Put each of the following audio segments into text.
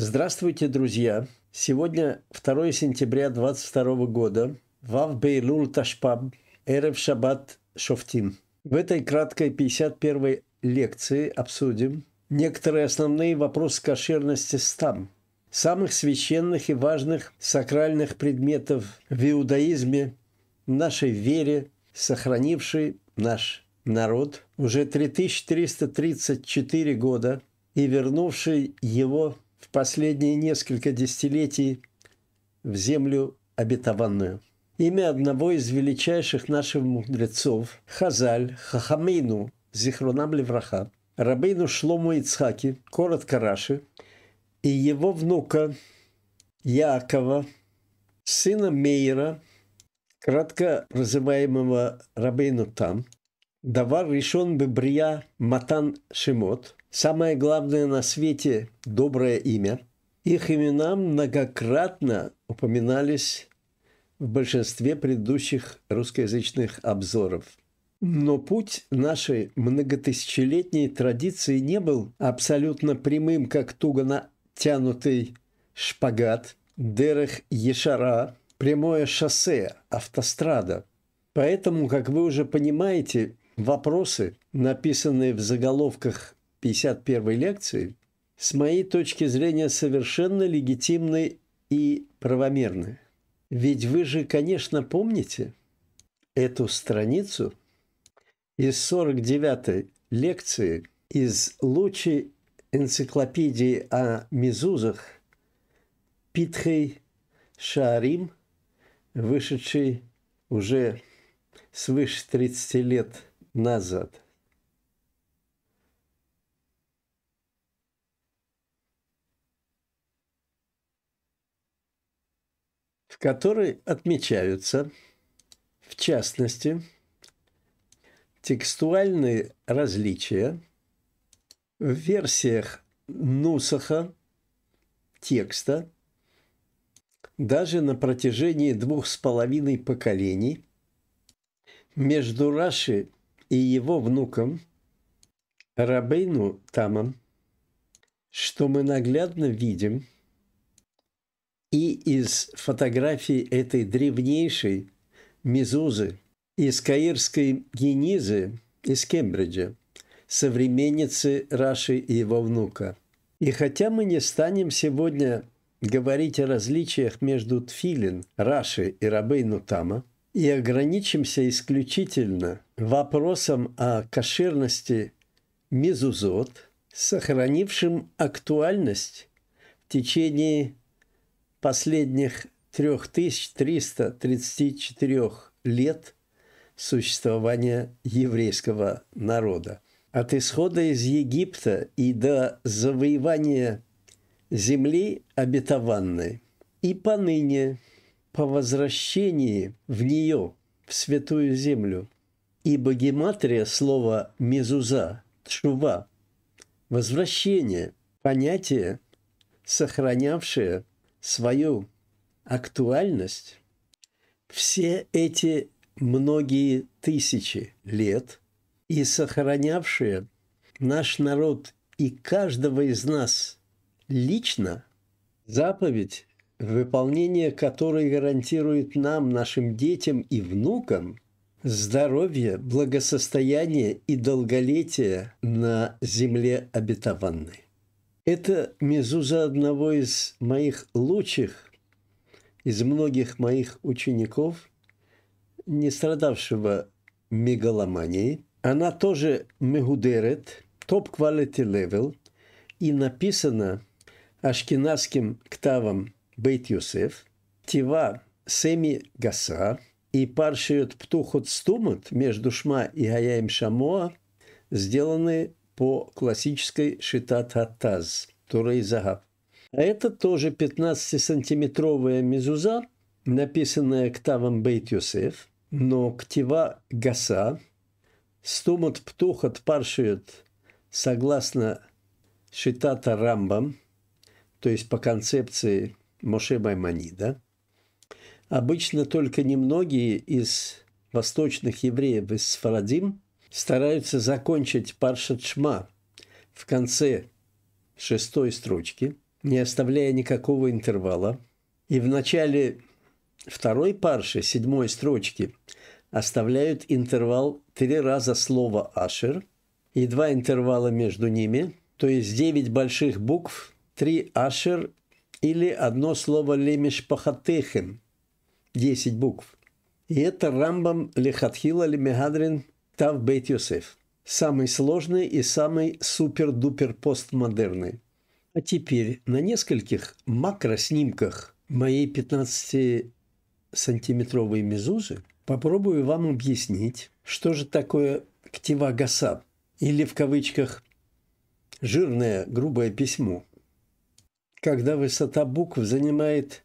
Здравствуйте, друзья! Сегодня 2 сентября 2022 года. Вав Бейлул Ташпаб, Эрев Шаббат Шофтим. В этой краткой 51 лекции обсудим некоторые основные вопросы кошерности стам, самых священных и важных сакральных предметов в иудаизме, в нашей вере, сохранившей наш народ уже 3334 года и вернувший его в последние несколько десятилетий в землю обетованную. Имя одного из величайших наших мудрецов, Хазаль Хахамейну Зихронам Левраха, Рабейну Шлому Ицхаки, коротко Раши, и его внука Якова, сына мейера кратко называемого Рабейну Там, Давар решен Бебрия Матан Шимот – Самое главное на свете – доброе имя. Их имена многократно упоминались в большинстве предыдущих русскоязычных обзоров. Но путь нашей многотысячелетней традиции не был абсолютно прямым, как туго натянутый шпагат, дерех Ешара, прямое шоссе, автострада. Поэтому, как вы уже понимаете, вопросы, написанные в заголовках 51 лекции, с моей точки зрения, совершенно легитимны и правомерны. Ведь вы же, конечно, помните эту страницу из 49 лекции из лучи энциклопедии о мезузах Питхей Шарим, вышедшей уже свыше 30 лет назад – в которой отмечаются, в частности, текстуальные различия в версиях Нусаха текста даже на протяжении двух с половиной поколений между Раши и его внуком Рабейну Тамом, что мы наглядно видим – и из фотографий этой древнейшей Мезузы из каирской Енизы из Кембриджа, современницы Раши и его внука. И хотя мы не станем сегодня говорить о различиях между Тфилин, Раши и Рабейну Тама, и ограничимся исключительно вопросом о кошерности мезузот, сохранившим актуальность в течение последних 3334 лет существования еврейского народа. От исхода из Египта и до завоевания земли обетованной и поныне по возвращении в нее, в святую землю. Ибо гематрия слова «мезуза» – «тшува» – «возвращение» – понятие, сохранявшее свою актуальность все эти многие тысячи лет и сохранявшие наш народ и каждого из нас лично заповедь, выполнение которой гарантирует нам, нашим детям и внукам здоровье, благосостояние и долголетие на земле обетованной. Это мезуза одного из моих лучших, из многих моих учеников, не страдавшего мегаломанией. Она тоже мегудерет, топ quality level, и написана ашкенадским ктавом Бейт Юсеф, Тива Семи Гаса и Паршиот Птухот Стумот между Шма и Аяем Шамоа сделаны по классической шитат-хатаз, Турей Загаб. А это тоже 15-сантиметровая мезуза, написанная Ктавом Бейт-Юсеф, но Ктива Гаса, Стомат птух Паршиет, согласно Шитата Рамбам, то есть по концепции Моше Маймонида, обычно только немногие из восточных евреев из Сфарадим – стараются закончить паршат шма в конце шестой строчки, не оставляя никакого интервала, и в начале второй парши, седьмой строчки, оставляют интервал три раза слова «ашер» и два интервала между ними, то есть девять больших букв, три «ашер» или одно слово «лемеш десять букв. И это Рамбам Лехатхила Лемегадрин – Тав Бейт Йосеф. Самый сложный и самый супер-дупер постмодерный. А теперь на нескольких макроснимках моей 15-сантиметровой мезузы попробую вам объяснить, что же такое ктивагаса, или в кавычках «жирное грубое письмо», когда высота букв занимает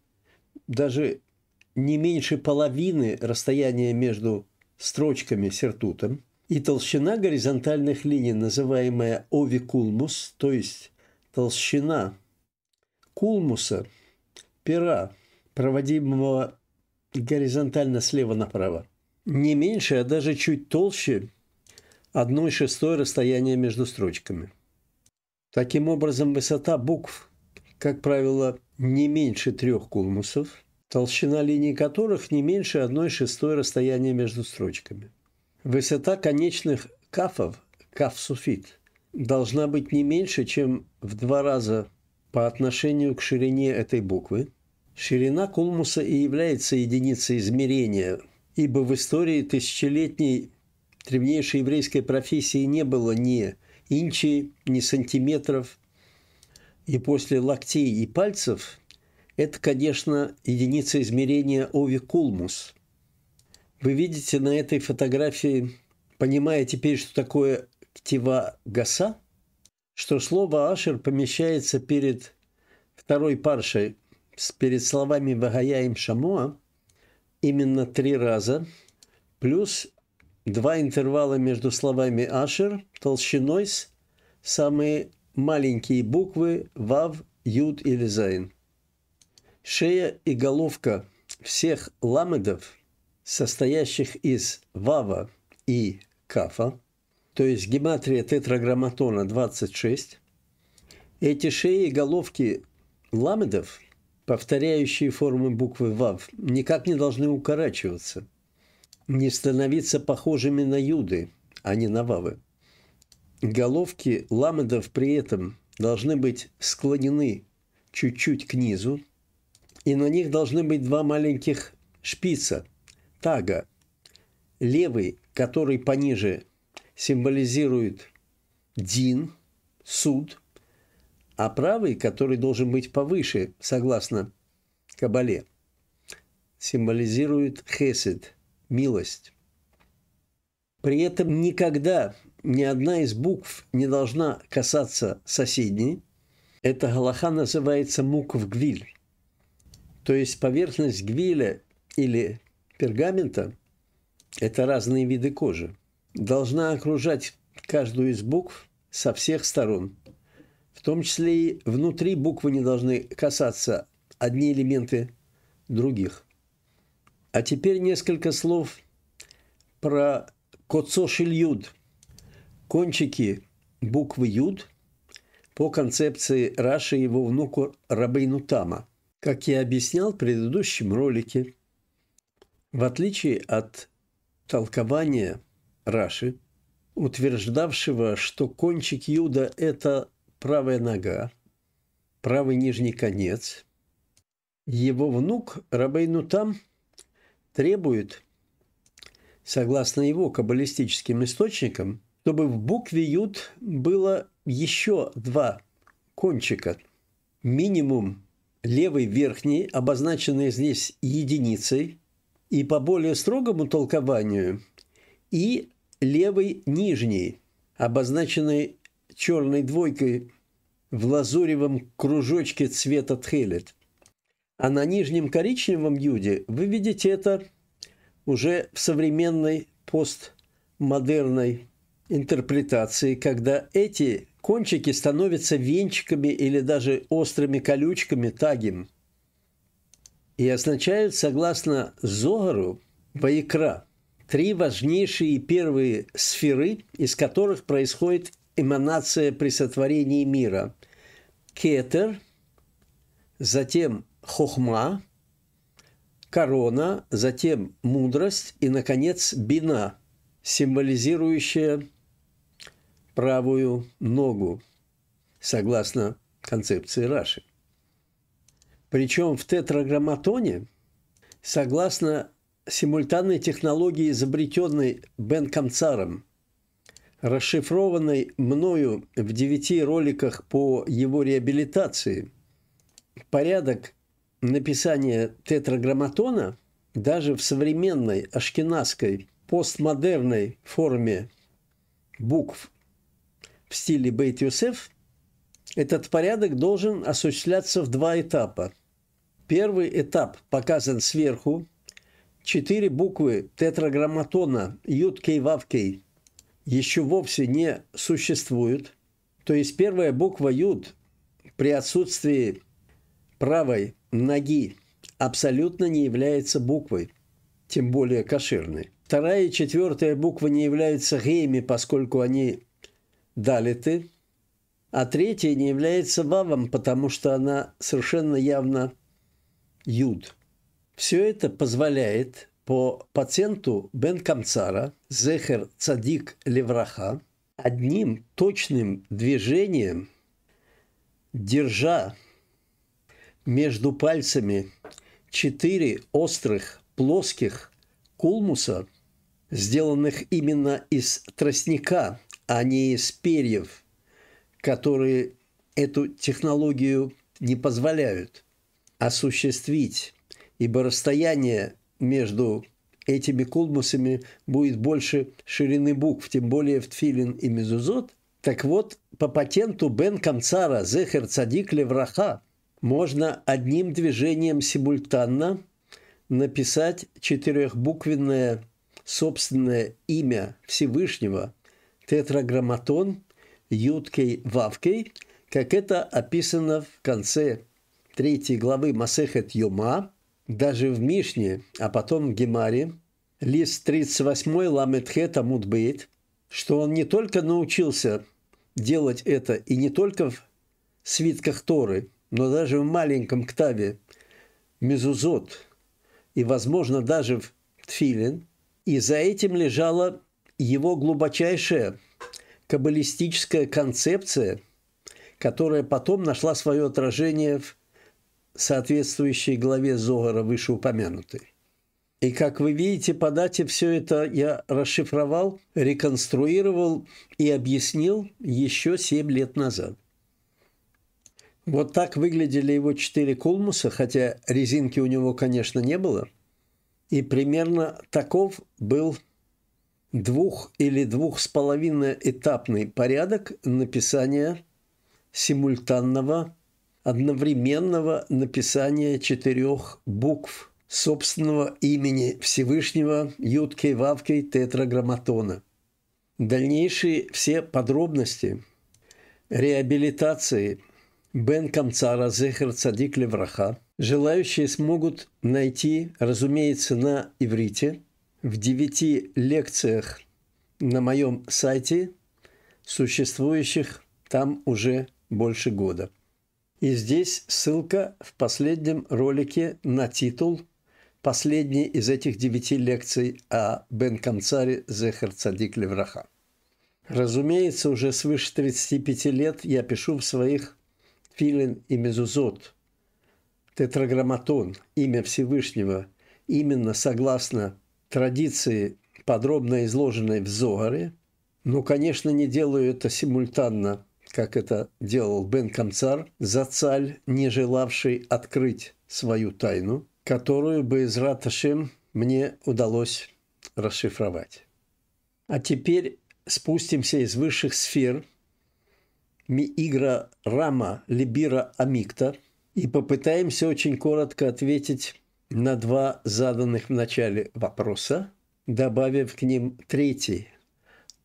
даже не меньше половины расстояния между строчками сертутом, и толщина горизонтальных линий, называемая овикулмус, то есть толщина кулмуса, пера, проводимого горизонтально слева направо, не меньше, а даже чуть толще 1 шестой расстояния между строчками. Таким образом, высота букв, как правило, не меньше трех кулмусов – толщина линий которых не меньше 1 шестой расстояния между строчками. Высота конечных кафов, каф суфит должна быть не меньше, чем в два раза по отношению к ширине этой буквы. Ширина кулмуса и является единицей измерения, ибо в истории тысячелетней древнейшей еврейской профессии не было ни инчи, ни сантиметров, и после локтей и пальцев это, конечно, единица измерения Ови Кулмус. Вы видите на этой фотографии, понимая теперь, что такое ктива гаса, что слово «ашер» помещается перед второй паршей, перед словами «вагая им шамуа», именно три раза, плюс два интервала между словами «ашер» толщиной с самые маленькие буквы «вав», «юд» или «зайн». Шея и головка всех ламедов, состоящих из вава и кафа, то есть гематрия тетраграмматона 26, эти шеи и головки ламедов, повторяющие формы буквы вав, никак не должны укорачиваться, не становиться похожими на юды, а не на вавы. Головки ламедов при этом должны быть склонены чуть-чуть к низу, и на них должны быть два маленьких шпица, тага. Левый, который пониже символизирует дин, суд, а правый, который должен быть повыше, согласно Кабале, символизирует хесед, милость. При этом никогда ни одна из букв не должна касаться соседней. Эта галаха называется муквгвиль. То есть поверхность гвиля или пергамента – это разные виды кожи. Должна окружать каждую из букв со всех сторон. В том числе и внутри буквы не должны касаться одни элементы других. А теперь несколько слов про коцошель юд. Кончики буквы юд по концепции Раши и его внуку Рабейну Тама – как я объяснял в предыдущем ролике, в отличие от толкования Раши, утверждавшего, что кончик Юда – это правая нога, правый нижний конец, его внук Рабейну Там требует, согласно его каббалистическим источникам, чтобы в букве Юд было еще два кончика, минимум левый верхний, обозначенный здесь единицей, и по более строгому толкованию, и левый нижний, обозначенный черной двойкой в лазуревом кружочке цвета тхелет. А на нижнем коричневом юде вы видите это уже в современной постмодерной интерпретации, когда эти кончики становятся венчиками или даже острыми колючками тагим и означают, согласно Зогару, Ваикра, три важнейшие первые сферы, из которых происходит эманация при сотворении мира. Кетер, затем хохма, корона, затем мудрость и, наконец, бина, символизирующая правую ногу, согласно концепции Раши. Причем в тетраграмматоне, согласно симультанной технологии, изобретенной Бен Камцаром, расшифрованной мною в девяти роликах по его реабилитации, порядок написания тетраграмматона даже в современной ашкенадской постмодерной форме букв в стиле Бейт Юсеф, этот порядок должен осуществляться в два этапа. Первый этап показан сверху. Четыре буквы тетраграмматона Кей Вав Кей еще вовсе не существуют. То есть первая буква Юд при отсутствии правой ноги абсолютно не является буквой, тем более кошерной. Вторая и четвертая буква не являются геями, поскольку они Дали ты, а третья не является вавом, потому что она совершенно явно юд. Все это позволяет по пациенту Бен Камцара, Зехер Цадик Левраха, одним точным движением, держа между пальцами четыре острых плоских кулмуса, сделанных именно из тростника, а не с перьев, которые эту технологию не позволяют осуществить, ибо расстояние между этими кулмусами будет больше ширины букв, тем более в Тфилин и Мезузот. Так вот, по патенту Бен Камцара Зехер Цадик Левраха можно одним движением симультанно написать четырехбуквенное собственное имя Всевышнего – тетраграмматон юткой Вавкей, как это описано в конце третьей главы Масехет Йома, даже в Мишне, а потом в Гемаре, лист 38 Ламетхет Амудбейт, что он не только научился делать это и не только в свитках Торы, но даже в маленьком ктаве Мезузот и, возможно, даже в Тфилин, и за этим лежала его глубочайшая каббалистическая концепция, которая потом нашла свое отражение в соответствующей главе Зогара вышеупомянутой. И как вы видите по дате, все это я расшифровал, реконструировал и объяснил еще семь лет назад. Вот так выглядели его четыре кулмуса, хотя резинки у него, конечно, не было. И примерно таков был двух- или двух с половиной этапный порядок написания симультанного, одновременного написания четырех букв собственного имени Всевышнего Юткой Вавкой Тетраграмматона. Дальнейшие все подробности реабилитации Бен Камцара Зехер Цадик Левраха желающие смогут найти, разумеется, на иврите – в девяти лекциях на моем сайте, существующих там уже больше года. И здесь ссылка в последнем ролике на титул последней из этих девяти лекций о Бен Камцаре Зехар Цадик Левраха. Разумеется, уже свыше 35 лет я пишу в своих филин и мезузот, тетраграмматон, имя Всевышнего, именно согласно традиции, подробно изложенной в Зогаре. Но, ну, конечно, не делаю это симультанно, как это делал Бен Камцар, зацаль, не желавший открыть свою тайну, которую бы из Раташем мне удалось расшифровать. А теперь спустимся из высших сфер Миигра Рама Либира Амикта и попытаемся очень коротко ответить на два заданных в начале вопроса, добавив к ним третий.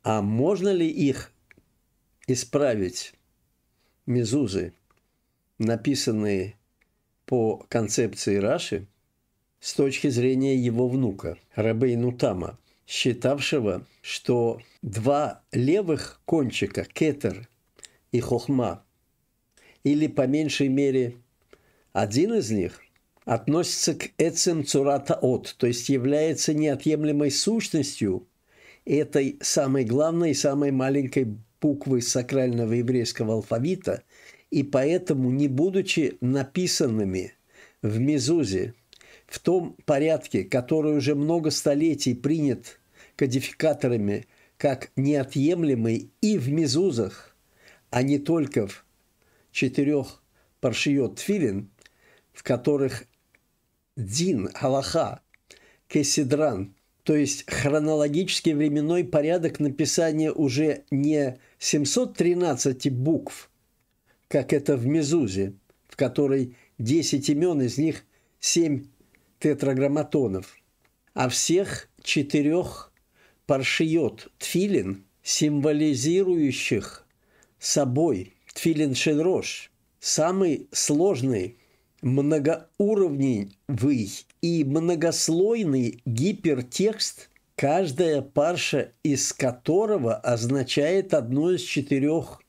А можно ли их исправить мезузы, написанные по концепции Раши, с точки зрения его внука, Рабейну Тама, считавшего, что два левых кончика, кетер и хохма, или по меньшей мере один из них – относится к эцем цурата от, то есть является неотъемлемой сущностью этой самой главной и самой маленькой буквы сакрального еврейского алфавита, и поэтому, не будучи написанными в Мезузе в том порядке, который уже много столетий принят кодификаторами как неотъемлемый и в Мезузах, а не только в четырех паршиот филин, в которых дин, Аллаха, кесидран, то есть хронологический временной порядок написания уже не 713 букв, как это в Мезузе, в которой 10 имен, из них 7 тетраграмматонов, а всех четырех паршиот тфилин, символизирующих собой тфилин шенрош, самый сложный многоуровневый и многослойный гипертекст, каждая парша из которого означает одну из четырех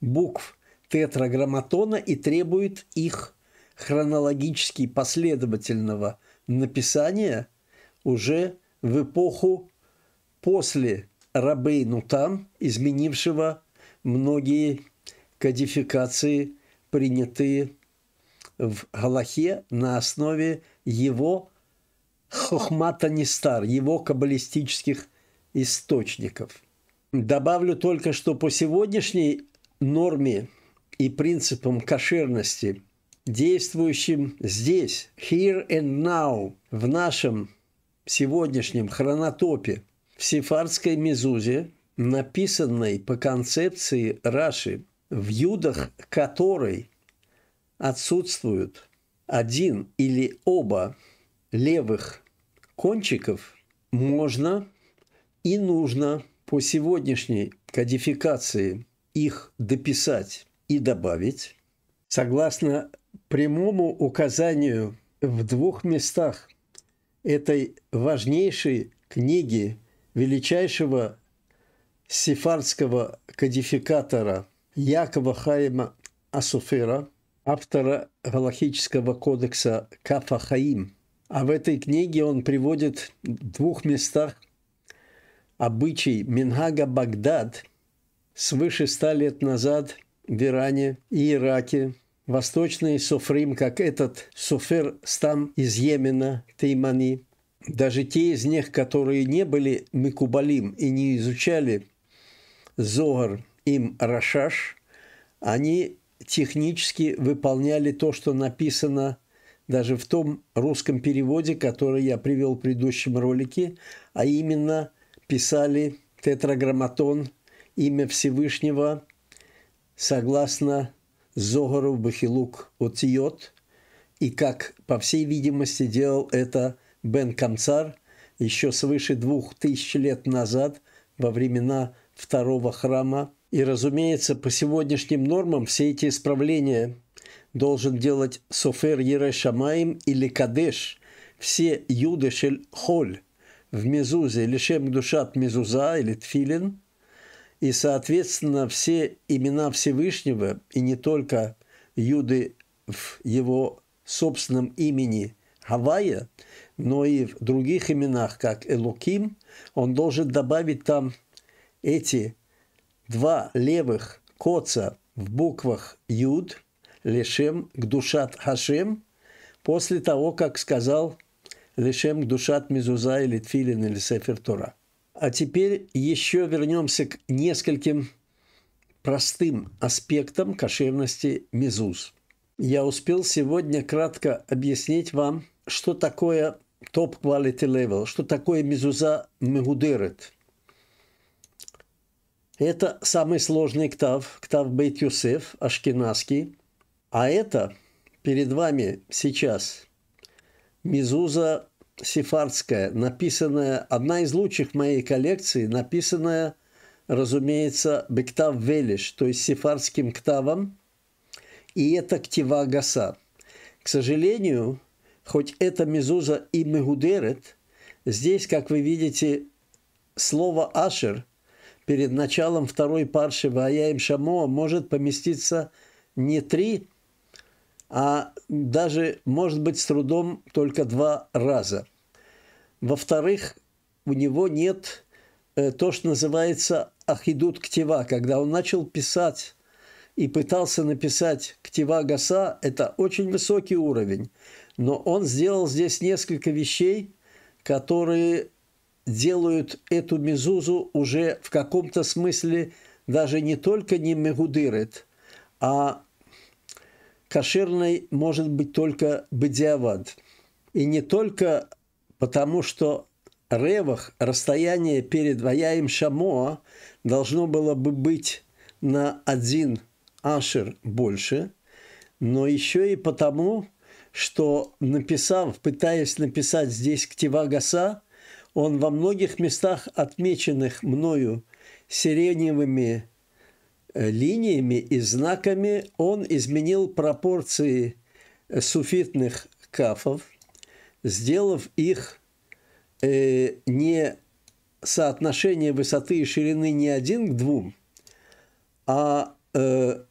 букв тетраграмматона и требует их хронологически последовательного написания уже в эпоху после Рабейну там, изменившего многие кодификации, принятые в Галахе на основе его хохмата Нистар, его каббалистических источников. Добавлю только, что по сегодняшней норме и принципам кошерности, действующим здесь, here and now, в нашем сегодняшнем хронотопе, в сефардской мезузе, написанной по концепции Раши, в юдах которой отсутствуют один или оба левых кончиков, можно и нужно по сегодняшней кодификации их дописать и добавить, согласно прямому указанию в двух местах этой важнейшей книги величайшего сефардского кодификатора Якова Хайма Асуфера – автора Галахического кодекса Кафа Хаим. А в этой книге он приводит в двух местах обычай Минхага Багдад свыше ста лет назад в Иране и Ираке. Восточный суфрим, как этот суфер стам из Йемена, Теймани, даже те из них, которые не были Микубалим и не изучали Зогар им Рашаш, они технически выполняли то, что написано даже в том русском переводе, который я привел в предыдущем ролике, а именно писали тетраграмматон имя Всевышнего согласно Зогару Бахилук Отиот, и как, по всей видимости, делал это Бен Камцар еще свыше двух тысяч лет назад, во времена второго храма – и, разумеется, по сегодняшним нормам все эти исправления должен делать Софер Ерешамаим или Кадеш, все Юдешель Холь в Мезузе, Лишем Душат Мезуза или Тфилин, и, соответственно, все имена Всевышнего, и не только Юды в его собственном имени Хавая, но и в других именах, как Элуким, он должен добавить там эти два левых коца в буквах Юд, Лешем к душат Хашем, после того, как сказал Лешем к душат Мезуза или Тфилин или Сефер Тора. А теперь еще вернемся к нескольким простым аспектам кошерности Мезуз. Я успел сегодня кратко объяснить вам, что такое топ квалити Левел, что такое мезуза мегудерет – это самый сложный ктав, ктав Бейт-Юсеф, ашкенадский. А это перед вами сейчас Мизуза сефардская, написанная, одна из лучших в моей коллекции, написанная, разумеется, Бектав Велиш, то есть сефардским ктавом, и это Ктива Гаса. К сожалению, хоть это мизуза и Мегудерет, здесь, как вы видите, слово Ашер перед началом второй парши Ваяем Шамоа может поместиться не три, а даже, может быть, с трудом только два раза. Во-вторых, у него нет э, то, что называется ахидут ктива. Когда он начал писать и пытался написать ктива гаса, это очень высокий уровень. Но он сделал здесь несколько вещей, которые делают эту мезузу уже в каком-то смысле даже не только не мегудырет, а кошерной может быть только бедиавад. И не только потому, что ревах, расстояние перед Ваяем Шамоа должно было бы быть на один ашер больше, но еще и потому, что написав, пытаясь написать здесь Ктивагаса, он во многих местах, отмеченных мною сиреневыми э, линиями и знаками, он изменил пропорции э, суфитных кафов, сделав их э, не соотношение высоты и ширины не один к двум, а э,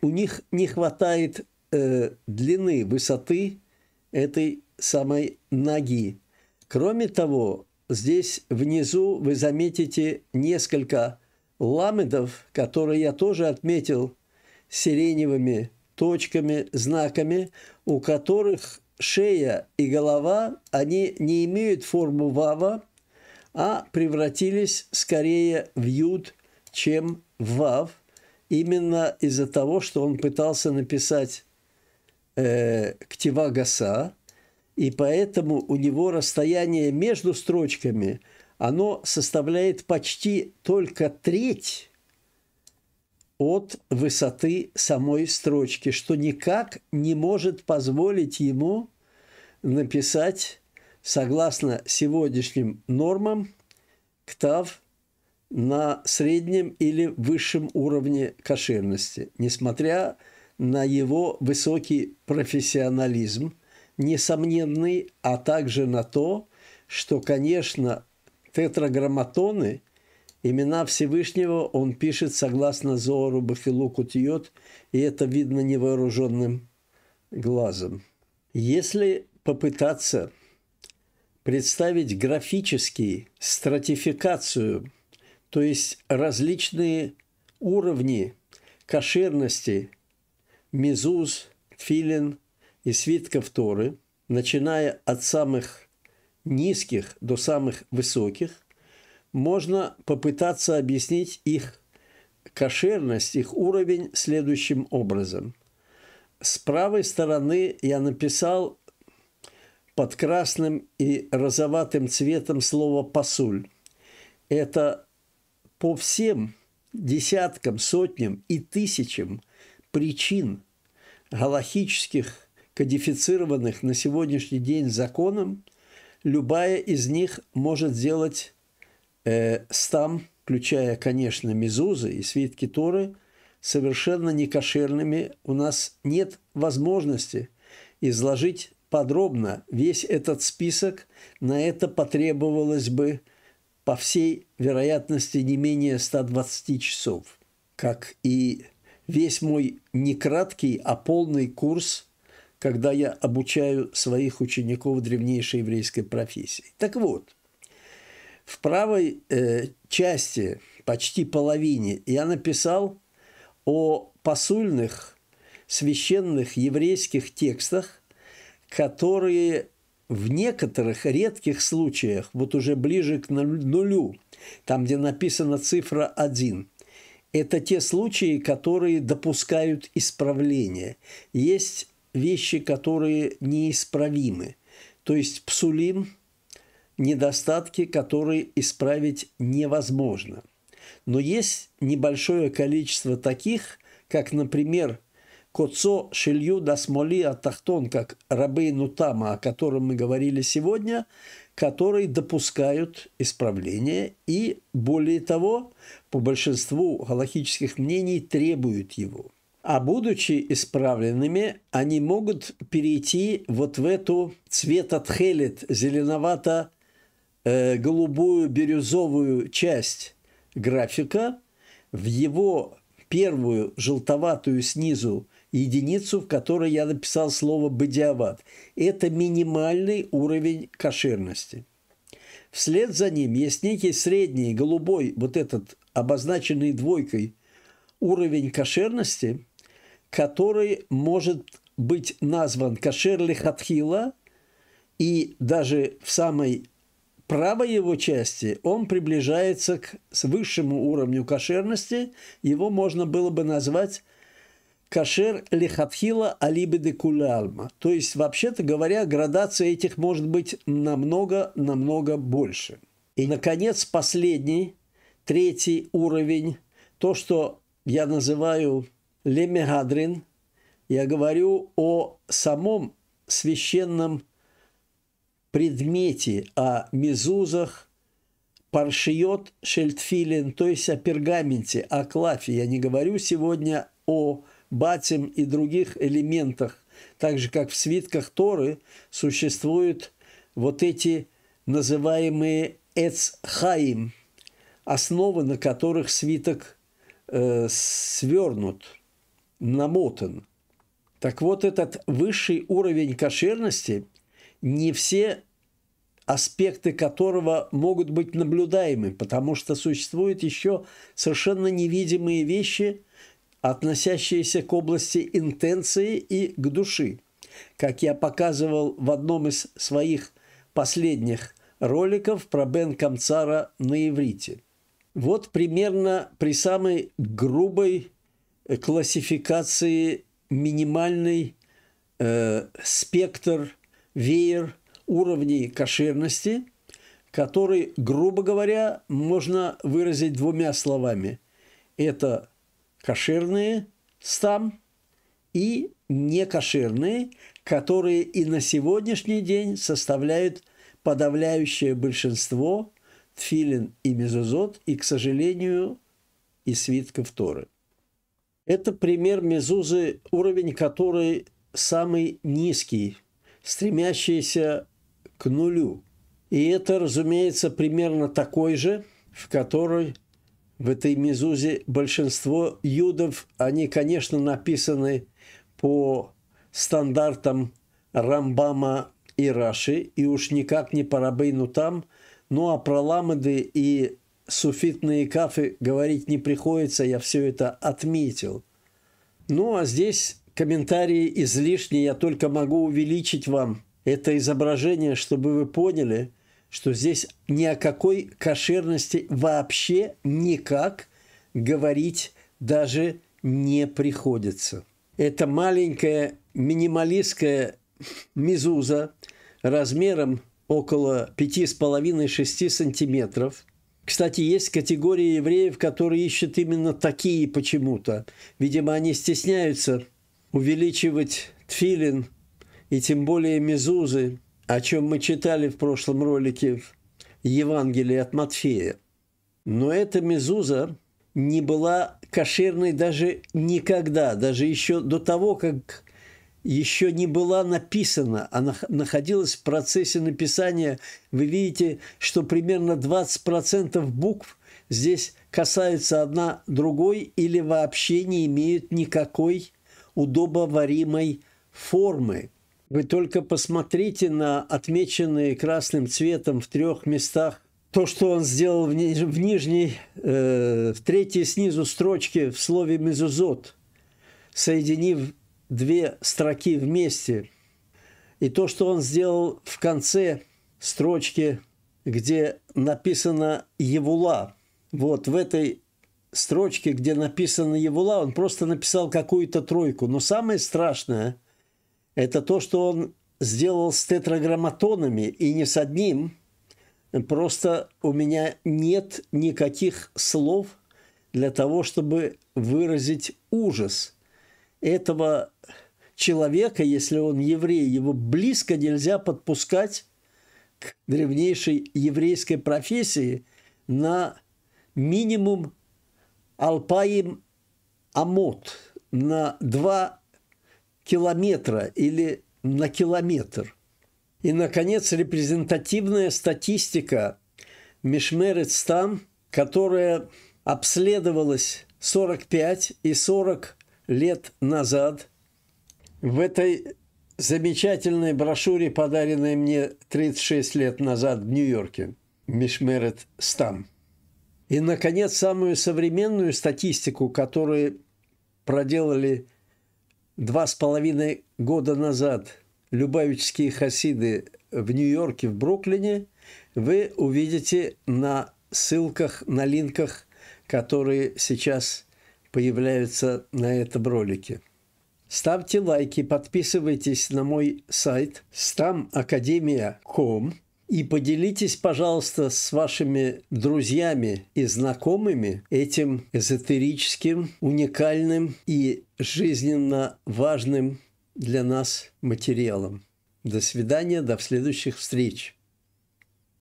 у них не хватает э, длины, высоты этой самой ноги. Кроме того, здесь внизу вы заметите несколько ламедов, которые я тоже отметил сиреневыми точками, знаками, у которых шея и голова, они не имеют форму вава, а превратились скорее в юд, чем в вав, именно из-за того, что он пытался написать э, ктива и поэтому у него расстояние между строчками, оно составляет почти только треть от высоты самой строчки, что никак не может позволить ему написать, согласно сегодняшним нормам, ктав на среднем или высшем уровне кошерности, несмотря на его высокий профессионализм – несомненный, а также на то, что, конечно, тетраграмматоны, имена Всевышнего он пишет согласно Зору Бахилу Кутиот, и это видно невооруженным глазом. Если попытаться представить графически стратификацию, то есть различные уровни кошерности, мезуз, филин – и свитков Торы, начиная от самых низких до самых высоких, можно попытаться объяснить их кошерность, их уровень следующим образом. С правой стороны я написал под красным и розоватым цветом слово «пасуль». Это по всем десяткам, сотням и тысячам причин галахических кодифицированных на сегодняшний день законом, любая из них может сделать э, стам, включая, конечно, мезузы и свитки Торы, совершенно некошерными. У нас нет возможности изложить подробно весь этот список. На это потребовалось бы, по всей вероятности, не менее 120 часов. Как и весь мой не краткий, а полный курс – когда я обучаю своих учеников древнейшей еврейской профессии. Так вот, в правой э, части, почти половине, я написал о посульных священных еврейских текстах, которые в некоторых редких случаях, вот уже ближе к нулю, там, где написана цифра 1, это те случаи, которые допускают исправление. Есть вещи, которые неисправимы. То есть псулим – недостатки, которые исправить невозможно. Но есть небольшое количество таких, как, например, Коцо Шилью Дасмоли Атахтон, как рабы Нутама, о котором мы говорили сегодня, которые допускают исправление и, более того, по большинству галактических мнений требуют его – а будучи исправленными, они могут перейти вот в эту цвет отхелит, зеленовато-голубую э, бирюзовую часть графика, в его первую желтоватую снизу единицу, в которой я написал слово Бодиават. Это минимальный уровень кошерности. Вслед за ним есть некий средний, голубой, вот этот обозначенный двойкой уровень кошерности, который может быть назван кашер лихатхила, и даже в самой правой его части он приближается к высшему уровню кошерности, его можно было бы назвать кашер лихатхила алибеды куляльма. То есть, вообще-то говоря, градация этих может быть намного-намного больше. И, наконец, последний, третий уровень, то, что я называю лемегадрин, я говорю о самом священном предмете, о мезузах, паршиот шельтфилин, то есть о пергаменте, о клафе. Я не говорю сегодня о батем и других элементах, так же, как в свитках Торы существуют вот эти называемые эцхаим, основы, на которых свиток э, свернут – намотан. Так вот, этот высший уровень кошерности, не все аспекты которого могут быть наблюдаемы, потому что существуют еще совершенно невидимые вещи, относящиеся к области интенции и к души. Как я показывал в одном из своих последних роликов про Бен Камцара на иврите. Вот примерно при самой грубой Э, классификации минимальный э, спектр, веер уровней кошерности, который, грубо говоря, можно выразить двумя словами. Это кошерные стам и некошерные, которые и на сегодняшний день составляют подавляющее большинство тфилин и мезозот и, к сожалению, и свитков Торы. Это пример Мезузы, уровень которой самый низкий, стремящийся к нулю. И это, разумеется, примерно такой же, в которой в этой Мезузе большинство юдов, они, конечно, написаны по стандартам Рамбама и Раши, и уж никак не по Рабейну там, ну а про Ламады и суфитные кафы говорить не приходится, я все это отметил. Ну а здесь комментарии излишни, я только могу увеличить вам это изображение, чтобы вы поняли, что здесь ни о какой кошерности вообще никак говорить даже не приходится. Это маленькая минималистская мизуза размером около 5,5-6 сантиметров – кстати, есть категория евреев, которые ищут именно такие почему-то. Видимо, они стесняются увеличивать тфилин и тем более мезузы, о чем мы читали в прошлом ролике в Евангелии от Матфея. Но эта мезуза не была кошерной даже никогда, даже еще до того, как еще не была написана, она а находилась в процессе написания. Вы видите, что примерно 20% букв здесь касаются одна другой или вообще не имеют никакой удобоваримой формы. Вы только посмотрите на отмеченные красным цветом в трех местах то, что он сделал в, ниж в нижней, э, в третьей снизу строчке в слове «мезузот», соединив две строки вместе. И то, что он сделал в конце строчки, где написано «Евула». Вот в этой строчке, где написано «Евула», он просто написал какую-то тройку. Но самое страшное – это то, что он сделал с тетраграмматонами, и не с одним. Просто у меня нет никаких слов для того, чтобы выразить ужас – этого человека, если он еврей, его близко нельзя подпускать к древнейшей еврейской профессии на минимум Алпаим Амот, на два километра или на километр. И, наконец, репрезентативная статистика Мишмерец там, которая обследовалась 45 и 40 лет назад в этой замечательной брошюре, подаренной мне 36 лет назад в Нью-Йорке, Мишмерет Стам. И, наконец, самую современную статистику, которую проделали два с половиной года назад любавические хасиды в Нью-Йорке, в Бруклине, вы увидите на ссылках, на линках, которые сейчас появляются на этом ролике. Ставьте лайки, подписывайтесь на мой сайт stamakademia.com и поделитесь, пожалуйста, с вашими друзьями и знакомыми этим эзотерическим, уникальным и жизненно важным для нас материалом. До свидания, до следующих встреч.